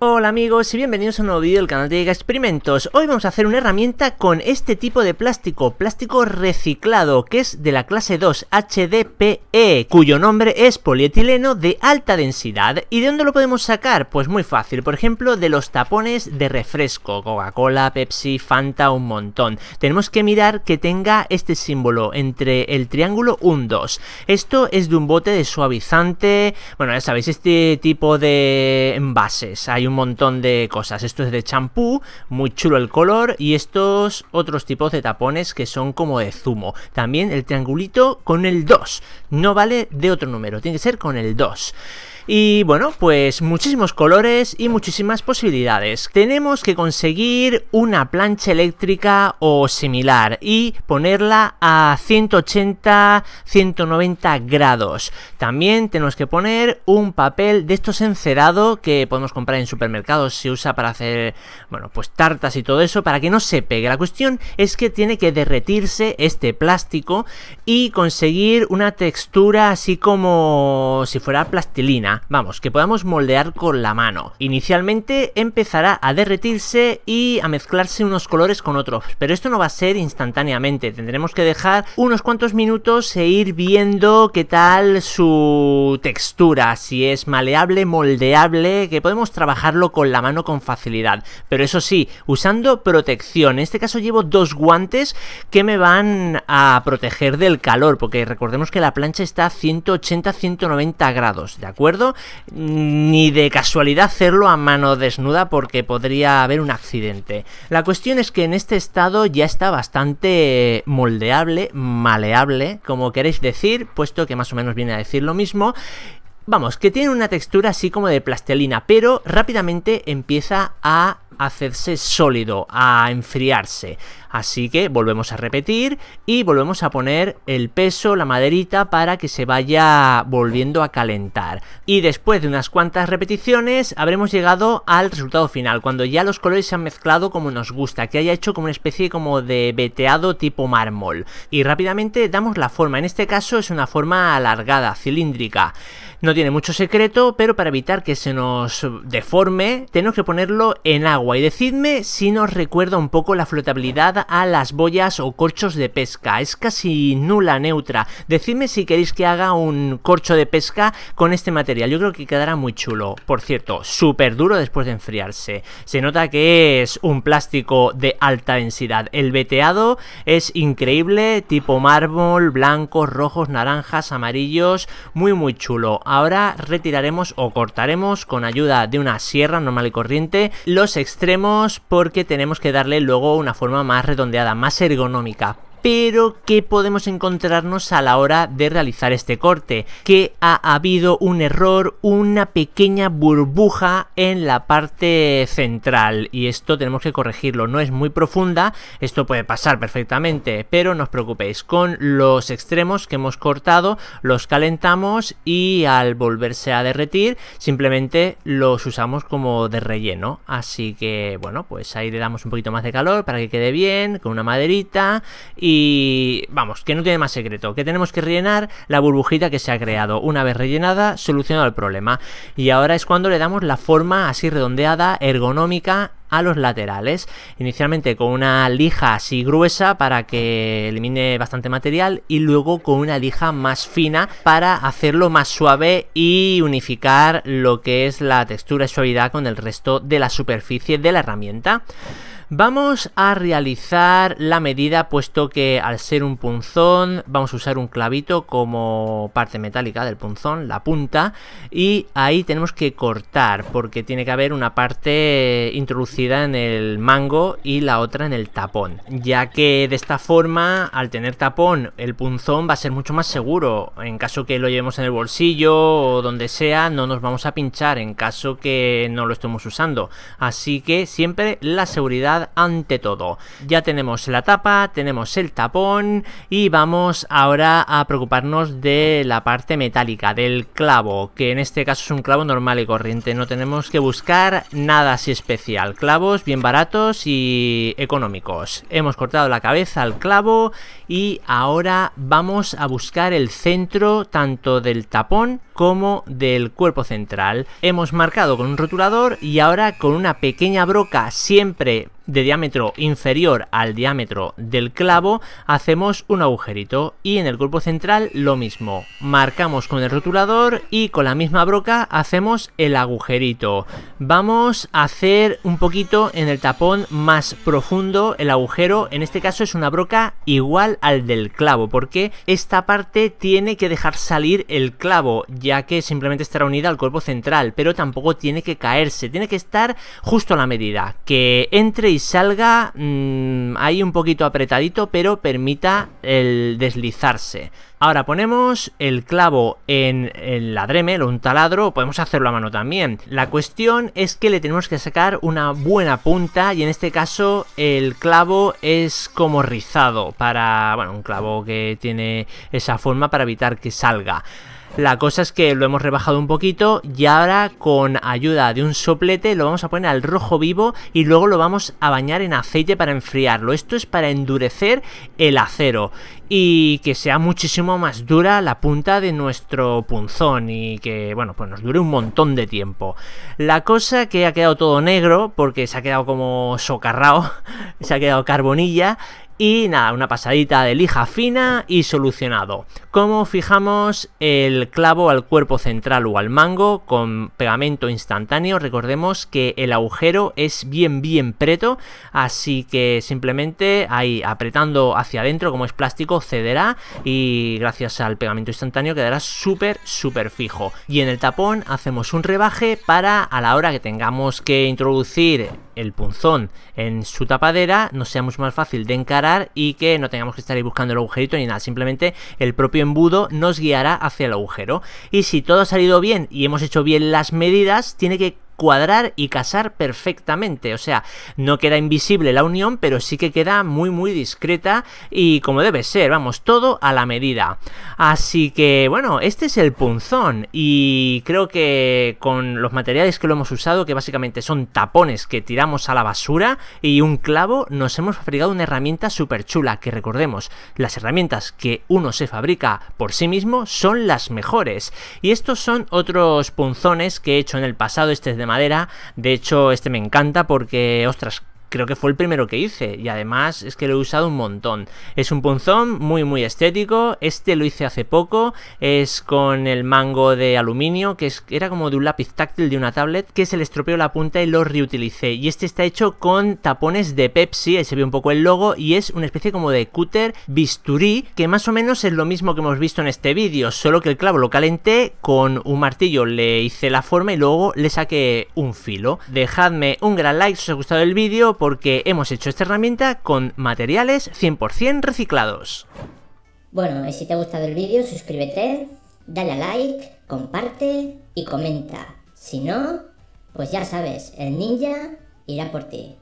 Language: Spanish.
Hola amigos y bienvenidos a un nuevo vídeo del canal de Experimentos. Hoy vamos a hacer una herramienta con este tipo de plástico, plástico reciclado, que es de la clase 2 HDPE, cuyo nombre es polietileno de alta densidad. ¿Y de dónde lo podemos sacar? Pues muy fácil, por ejemplo, de los tapones de refresco, Coca-Cola, Pepsi, Fanta, un montón. Tenemos que mirar que tenga este símbolo entre el triángulo 1-2. Esto es de un bote de suavizante, bueno ya sabéis, este tipo de envases. Hay un montón de cosas. Esto es de champú, muy chulo el color, y estos otros tipos de tapones que son como de zumo. También el triangulito con el 2, no vale de otro número, tiene que ser con el 2. Y bueno, pues muchísimos colores y muchísimas posibilidades. Tenemos que conseguir una plancha eléctrica o similar y ponerla a 180-190 grados. También tenemos que poner un papel de estos encerado que podemos comprar en supermercados, se usa para hacer, bueno, pues tartas y todo eso, para que no se pegue. La cuestión es que tiene que derretirse este plástico y conseguir una textura así como si fuera plastilina vamos, que podamos moldear con la mano. Inicialmente empezará a derretirse y a mezclarse unos colores con otros, pero esto no va a ser instantáneamente, tendremos que dejar unos cuantos minutos e ir viendo qué tal su textura, si es maleable, moldeable, que podemos trabajarlo con la mano con facilidad, pero eso sí, usando protección, en este caso llevo dos guantes que me van a proteger del calor, porque recordemos que la plancha está a 180-190 grados, ¿de acuerdo? ni de casualidad hacerlo a mano desnuda porque podría haber un accidente. La cuestión es que en este estado ya está bastante moldeable, maleable, como queréis decir, puesto que más o menos viene a decir lo mismo. Vamos, que tiene una textura así como de plastelina, pero rápidamente empieza a hacerse sólido, a enfriarse. Así que volvemos a repetir y volvemos a poner el peso, la maderita para que se vaya volviendo a calentar. Y después de unas cuantas repeticiones habremos llegado al resultado final, cuando ya los colores se han mezclado como nos gusta, que haya hecho como una especie como de veteado tipo mármol. Y rápidamente damos la forma, en este caso es una forma alargada, cilíndrica. No tiene mucho secreto, pero para evitar que se nos deforme, tenemos que ponerlo en agua. Y decidme si nos recuerda un poco la flotabilidad a las boyas o corchos de pesca. Es casi nula, neutra. Decidme si queréis que haga un corcho de pesca con este material. Yo creo que quedará muy chulo. Por cierto, súper duro después de enfriarse. Se nota que es un plástico de alta densidad. El veteado es increíble, tipo mármol, blancos, rojos, naranjas, amarillos. Muy, muy chulo. Ahora retiraremos o cortaremos con ayuda de una sierra normal y corriente los extremos porque tenemos que darle luego una forma más redondeada, más ergonómica, pero que podemos encontrarnos a la hora de realizar este corte, que ha habido un error, una pequeña burbuja en la parte central y esto tenemos que corregirlo, no es muy profunda, esto puede pasar perfectamente, pero no os preocupéis, con los extremos que hemos cortado los calentamos y al volverse a derretir simplemente los usamos como de relleno, así que bueno, pues ahí le damos un poquito más de calor para que quede bien, con una maderita y y vamos, que no tiene más secreto, que tenemos que rellenar la burbujita que se ha creado. Una vez rellenada, solucionado el problema. Y ahora es cuando le damos la forma así redondeada, ergonómica a los laterales. Inicialmente con una lija así gruesa para que elimine bastante material y luego con una lija más fina para hacerlo más suave y unificar lo que es la textura y suavidad con el resto de la superficie de la herramienta. Vamos a realizar la medida puesto que al ser un punzón vamos a usar un clavito como parte metálica del punzón, la punta, y ahí tenemos que cortar porque tiene que haber una parte introducida en el mango y la otra en el tapón, ya que de esta forma al tener tapón el punzón va a ser mucho más seguro, en caso que lo llevemos en el bolsillo o donde sea no nos vamos a pinchar en caso que no lo estemos usando, así que siempre la seguridad ante todo. Ya tenemos la tapa, tenemos el tapón y vamos ahora a preocuparnos de la parte metálica, del clavo, que en este caso es un clavo normal y corriente, no tenemos que buscar nada así especial, clavos bien baratos y económicos. Hemos cortado la cabeza al clavo y ahora vamos a buscar el centro tanto del tapón como del cuerpo central. Hemos marcado con un rotulador y ahora con una pequeña broca siempre de diámetro inferior al diámetro del clavo hacemos un agujerito y en el cuerpo central lo mismo marcamos con el rotulador y con la misma broca hacemos el agujerito vamos a hacer un poquito en el tapón más profundo el agujero en este caso es una broca igual al del clavo porque esta parte tiene que dejar salir el clavo ya que simplemente estará unida al cuerpo central, pero tampoco tiene que caerse, tiene que estar justo a la medida, que entre y salga mm, ahí un poquito apretadito, pero permita el deslizarse. Ahora ponemos el clavo en, el la o un taladro, podemos hacerlo a mano también. La cuestión es que le tenemos que sacar una buena punta y en este caso el clavo es como rizado para, bueno, un clavo que tiene esa forma para evitar que salga. La cosa es que lo hemos rebajado un poquito y ahora con ayuda de un soplete lo vamos a poner al rojo vivo y luego lo vamos a bañar en aceite para enfriarlo. Esto es para endurecer el acero y que sea muchísimo más dura la punta de nuestro punzón y que, bueno, pues nos dure un montón de tiempo. La cosa que ha quedado todo negro porque se ha quedado como socarrao, se ha quedado carbonilla y nada, una pasadita de lija fina y solucionado. Como fijamos el clavo al cuerpo central o al mango con pegamento instantáneo, recordemos que el agujero es bien bien preto, así que simplemente ahí apretando hacia adentro como es plástico cederá y gracias al pegamento instantáneo quedará súper súper fijo. Y en el tapón hacemos un rebaje para a la hora que tengamos que introducir el punzón en su tapadera no seamos más fácil de encarar y que no tengamos que estar ahí buscando el agujerito ni nada, simplemente el propio embudo nos guiará hacia el agujero. Y si todo ha salido bien y hemos hecho bien las medidas, tiene que cuadrar y casar perfectamente. O sea, no queda invisible la unión, pero sí que queda muy muy discreta y como debe ser, vamos, todo a la medida. Así que bueno, este es el punzón y creo que con los materiales que lo hemos usado, que básicamente son tapones que tiramos a la basura y un clavo, nos hemos fabricado una herramienta súper chula, que recordemos, las herramientas que uno se fabrica por sí mismo son las mejores. Y estos son otros punzones que he hecho en el pasado, este es de madera. De hecho, este me encanta porque, ostras, creo que fue el primero que hice y además es que lo he usado un montón. Es un punzón muy muy estético, este lo hice hace poco, es con el mango de aluminio que era como de un lápiz táctil de una tablet que se le estropeó la punta y lo reutilicé y este está hecho con tapones de Pepsi, ahí se ve un poco el logo y es una especie como de cúter bisturí que más o menos es lo mismo que hemos visto en este vídeo, solo que el clavo lo calenté con un martillo, le hice la forma y luego le saqué un filo. Dejadme un gran like si os ha gustado el vídeo, porque hemos hecho esta herramienta con materiales 100% reciclados. Bueno, y si te ha gustado el vídeo, suscríbete, dale a like, comparte y comenta. Si no, pues ya sabes, el ninja irá por ti.